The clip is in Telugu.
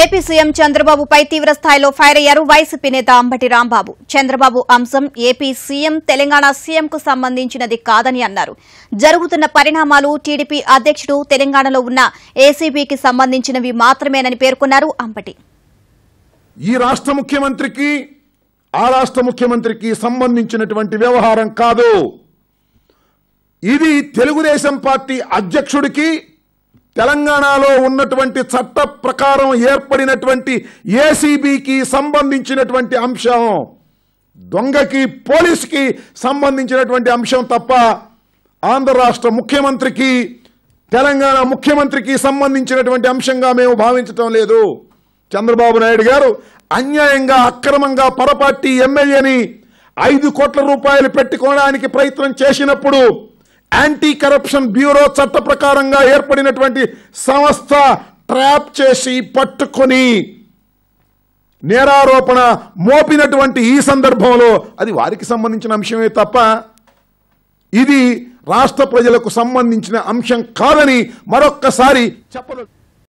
ఏపీ సీఎం చంద్రబాబుపై తీవ్రస్థాయిలో ఫైర్ అయ్యారు వైసీపీ నేత అంబటి రాంబాబు చంద్రబాబు అంశం ఏపీ సీఎం తెలంగాణ సీఎంకు సంబంధించినది కాదని అన్నారు జరుగుతున్న పరిణామాలు టీడీపీ అధ్యక్షుడు తెలంగాణలో ఉన్న ఏసీబీకి సంబంధించినవి మాత్రమేనని పేర్కొన్నారు అంబటి ఈ రాష్ట్ర ముఖ్యమంత్రికి ఆ రాష్ట్ర ముఖ్యమంత్రికి సంబంధించినటువంటి వ్యవహారం కాదు ఇది తెలుగుదేశం పార్టీ అధ్యక్షుడికి తెలంగాణలో ఉన్నటువంటి చట్ట ప్రకారం ఏర్పడినటువంటి ఏసీబీకి సంబంధించినటువంటి అంశం దొంగకి పోలీసుకి సంబంధించినటువంటి అంశం తప్ప ఆంధ్ర రాష్ట్ర ముఖ్యమంత్రికి తెలంగాణ ముఖ్యమంత్రికి సంబంధించినటువంటి అంశంగా మేము భావించటం లేదు చంద్రబాబు నాయుడు గారు అన్యాయంగా అక్రమంగా పొరపాటి ఎమ్మెల్యేని ఐదు కోట్ల రూపాయలు పెట్టుకోవడానికి ప్రయత్నం చేసినప్పుడు యాంటీ కరప్షన్ బ్యూరో చట్ట ప్రకారంగా ఏర్పడినటువంటి సంస్థ ట్రాప్ చేసి పట్టుకొని నేరారోపణ మోపినటువంటి ఈ సందర్భంలో అది వారికి సంబంధించిన అంశమే తప్ప ఇది రాష్ట్ర ప్రజలకు సంబంధించిన అంశం కాదని మరొక్కసారి చెప్పలేదు